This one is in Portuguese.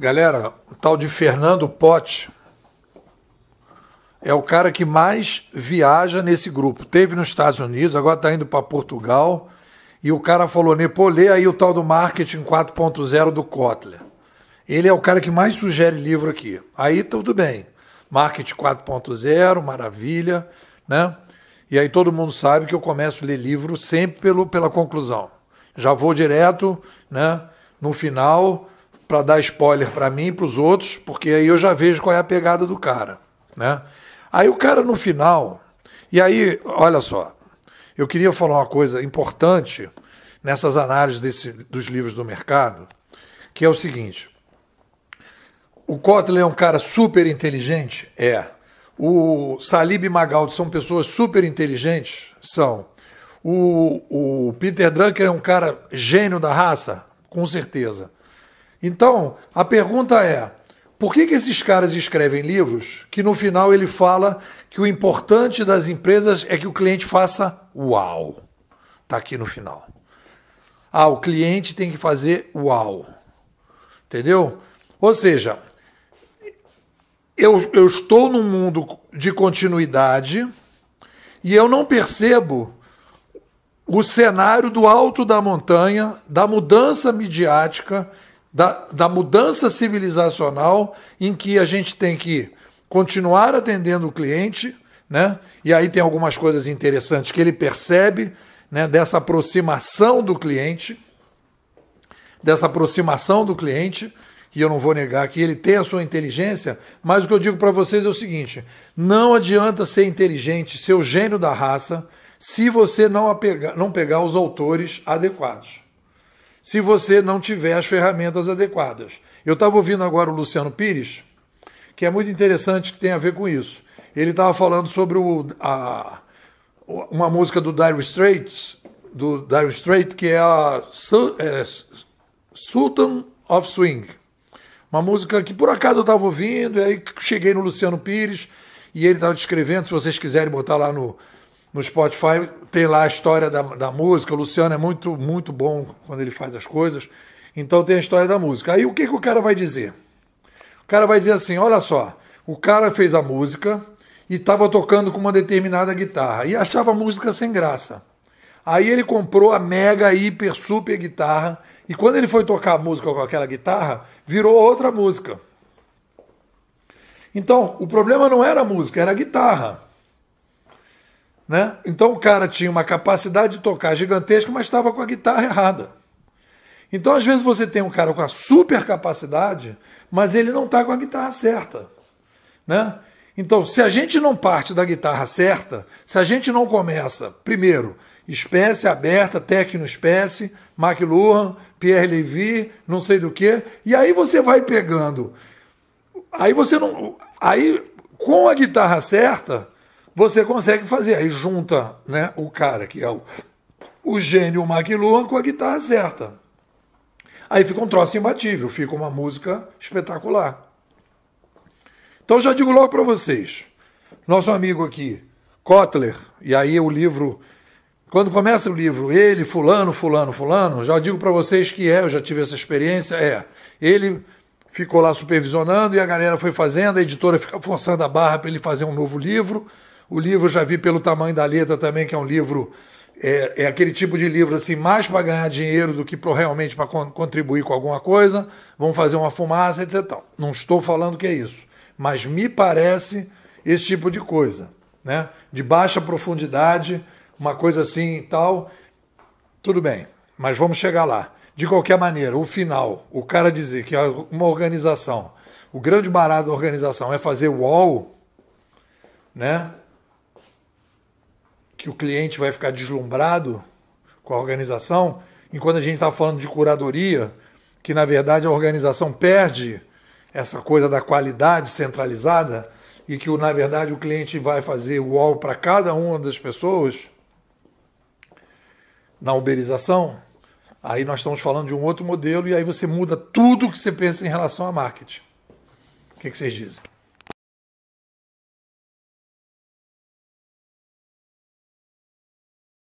Galera, o tal de Fernando Pote é o cara que mais viaja nesse grupo. Teve nos Estados Unidos, agora está indo para Portugal. E o cara falou, Nepô, lê aí o tal do marketing 4.0 do Kotler. Ele é o cara que mais sugere livro aqui. Aí tudo bem. Marketing 4.0, maravilha, né? E aí todo mundo sabe que eu começo a ler livro sempre pelo, pela conclusão. Já vou direto, né? No final, para dar spoiler para mim e para os outros, porque aí eu já vejo qual é a pegada do cara, né? Aí o cara no final, e aí, olha só, eu queria falar uma coisa importante nessas análises desse, dos livros do mercado, que é o seguinte: o Kotler é um cara super inteligente, é. O Salib e Magaldi são pessoas super inteligentes, são. O, o Peter Drucker é um cara gênio da raça, com certeza. Então, a pergunta é: por que, que esses caras escrevem livros que no final ele fala que o importante das empresas é que o cliente faça uau? Está aqui no final. Ah, o cliente tem que fazer uau. Entendeu? Ou seja, eu, eu estou num mundo de continuidade e eu não percebo o cenário do alto da montanha, da mudança midiática da, da mudança civilizacional em que a gente tem que continuar atendendo o cliente, né? E aí tem algumas coisas interessantes que ele percebe, né, dessa aproximação do cliente, dessa aproximação do cliente, e eu não vou negar que ele tem a sua inteligência, mas o que eu digo para vocês é o seguinte: não adianta ser inteligente, ser o gênio da raça, se você não, apegar, não pegar os autores adequados se você não tiver as ferramentas adequadas. Eu estava ouvindo agora o Luciano Pires, que é muito interessante, que tem a ver com isso. Ele estava falando sobre o, a, uma música do Dire Straits, do Dire Straits, que é a é, Sultan of Swing. Uma música que por acaso eu estava ouvindo, e aí cheguei no Luciano Pires, e ele estava descrevendo, se vocês quiserem botar lá no, no Spotify tem lá a história da, da música. O Luciano é muito, muito bom quando ele faz as coisas. Então tem a história da música. Aí o que, que o cara vai dizer? O cara vai dizer assim: olha só, o cara fez a música e estava tocando com uma determinada guitarra e achava a música sem graça. Aí ele comprou a mega, hiper, super guitarra e quando ele foi tocar a música com aquela guitarra, virou outra música. Então, o problema não era a música, era a guitarra. Né? Então o cara tinha uma capacidade de tocar gigantesca, mas estava com a guitarra errada. Então, às vezes, você tem um cara com a super capacidade, mas ele não está com a guitarra certa. Né? Então, se a gente não parte da guitarra certa, se a gente não começa, primeiro, espécie aberta, técnico espécie, McLuhan, Pierre Levy, não sei do que, e aí você vai pegando. Aí você não. Aí, com a guitarra certa, você consegue fazer. Aí junta né, o cara que é o, o gênio McLuhan com a guitarra certa. Aí fica um troço imbatível, fica uma música espetacular. Então já digo logo para vocês, nosso amigo aqui, Kotler, e aí o livro, quando começa o livro, ele, fulano, fulano, fulano, já digo para vocês que é, eu já tive essa experiência, é, ele ficou lá supervisionando e a galera foi fazendo, a editora fica forçando a barra para ele fazer um novo livro, o livro já vi pelo tamanho da letra também, que é um livro. É, é aquele tipo de livro assim, mais para ganhar dinheiro do que pro, realmente para con contribuir com alguma coisa. Vão fazer uma fumaça, etc. Tal. Então, não estou falando que é isso. Mas me parece esse tipo de coisa. Né? De baixa profundidade, uma coisa assim e tal. Tudo bem, mas vamos chegar lá. De qualquer maneira, o final, o cara dizer que uma organização, o grande barato da organização é fazer wall, né? que o cliente vai ficar deslumbrado com a organização, enquanto a gente está falando de curadoria, que na verdade a organização perde essa coisa da qualidade centralizada e que na verdade o cliente vai fazer o all para cada uma das pessoas na uberização, aí nós estamos falando de um outro modelo e aí você muda tudo que você pensa em relação a marketing. O que, que vocês dizem?